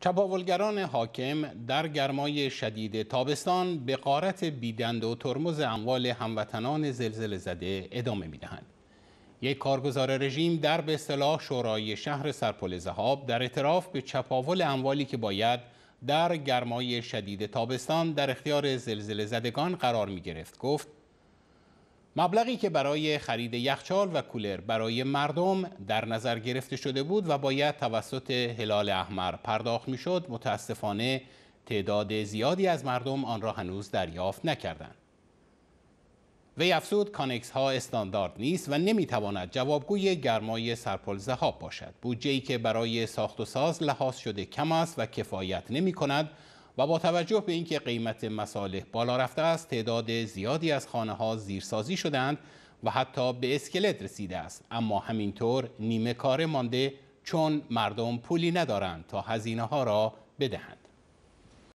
چپاولگران حاکم در گرمای شدید تابستان به قارت بیدند و ترمز اموال هموطنان زلزله زده ادامه میدهند. یک کارگزار رژیم در به صلاح شورای شهر سرپل زهاب در اعتراف به چپاول اموالی که باید در گرمای شدید تابستان در اختیار زلزله زدگان قرار می گرفت گفت مبلغی که برای خرید یخچال و کولر برای مردم در نظر گرفته شده بود و باید توسط هلال احمر پرداخت میشد متاسفانه تعداد زیادی از مردم آن را هنوز دریافت نکردند وی افزود کانکس ها استاندارد نیست و نمیتواند جوابگوی گرمای سرپل زهاب باشد بودجه که برای ساخت و ساز لحاظ شده کم است و کفایت نمی کند و با توجه به اینکه قیمت مصالح بالا رفته است تعداد زیادی از خانه ها زیرسازی شدند و حتی به اسکلت رسیده است اما همینطور نیمه کار مانده چون مردم پولی ندارند تا هزینه ها را بدهند